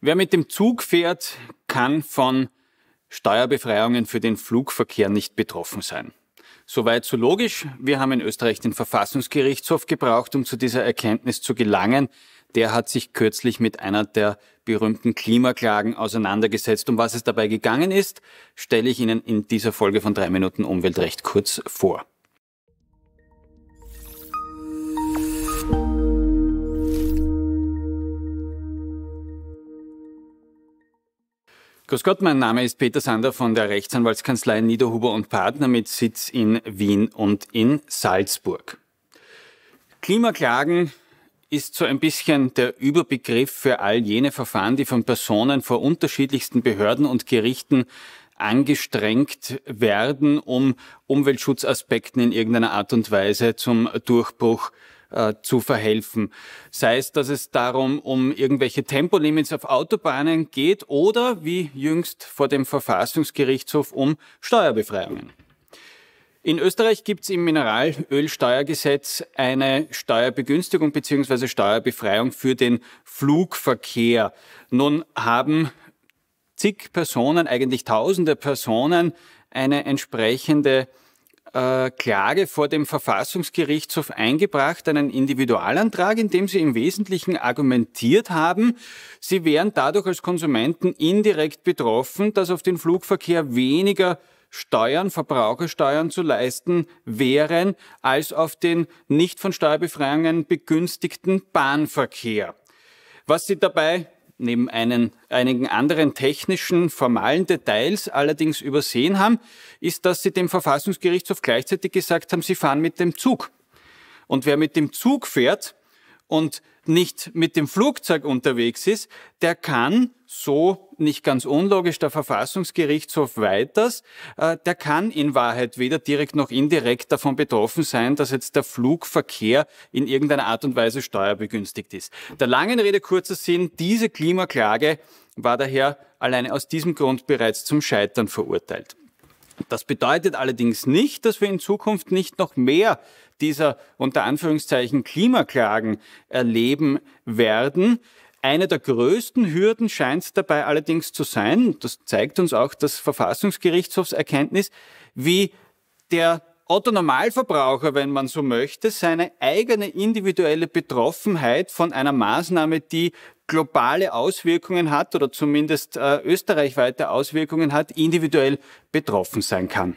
Wer mit dem Zug fährt, kann von Steuerbefreiungen für den Flugverkehr nicht betroffen sein. Soweit so logisch. Wir haben in Österreich den Verfassungsgerichtshof gebraucht, um zu dieser Erkenntnis zu gelangen. Der hat sich kürzlich mit einer der berühmten Klimaklagen auseinandergesetzt. Um was es dabei gegangen ist, stelle ich Ihnen in dieser Folge von drei Minuten Umweltrecht kurz vor. Grüß Gott, mein Name ist Peter Sander von der Rechtsanwaltskanzlei Niederhuber und Partner mit Sitz in Wien und in Salzburg. Klimaklagen ist so ein bisschen der Überbegriff für all jene Verfahren, die von Personen vor unterschiedlichsten Behörden und Gerichten angestrengt werden, um Umweltschutzaspekten in irgendeiner Art und Weise zum Durchbruch äh, zu verhelfen. Sei es, dass es darum um irgendwelche Tempolimits auf Autobahnen geht oder, wie jüngst vor dem Verfassungsgerichtshof, um Steuerbefreiungen. In Österreich gibt es im Mineralölsteuergesetz eine Steuerbegünstigung bzw. Steuerbefreiung für den Flugverkehr. Nun haben zig Personen, eigentlich tausende Personen, eine entsprechende äh, Klage vor dem Verfassungsgerichtshof eingebracht, einen Individualantrag, in dem sie im Wesentlichen argumentiert haben, sie wären dadurch als Konsumenten indirekt betroffen, dass auf den Flugverkehr weniger Steuern, Verbrauchersteuern zu leisten wären, als auf den nicht von Steuerbefreiungen begünstigten Bahnverkehr. Was sie dabei neben einen, einigen anderen technischen, formalen Details allerdings übersehen haben, ist, dass sie dem Verfassungsgerichtshof gleichzeitig gesagt haben, sie fahren mit dem Zug. Und wer mit dem Zug fährt und nicht mit dem Flugzeug unterwegs ist, der kann so nicht ganz unlogisch der Verfassungsgerichtshof weiters, äh, der kann in Wahrheit weder direkt noch indirekt davon betroffen sein, dass jetzt der Flugverkehr in irgendeiner Art und Weise steuerbegünstigt ist. Der langen Rede kurzer Sinn, diese Klimaklage war daher alleine aus diesem Grund bereits zum Scheitern verurteilt. Das bedeutet allerdings nicht, dass wir in Zukunft nicht noch mehr dieser unter Anführungszeichen Klimaklagen erleben werden. Eine der größten Hürden scheint dabei allerdings zu sein, das zeigt uns auch das Verfassungsgerichtshofserkenntnis, wie der Otto Normalverbraucher, wenn man so möchte, seine eigene individuelle Betroffenheit von einer Maßnahme, die globale Auswirkungen hat oder zumindest äh, österreichweite Auswirkungen hat, individuell betroffen sein kann.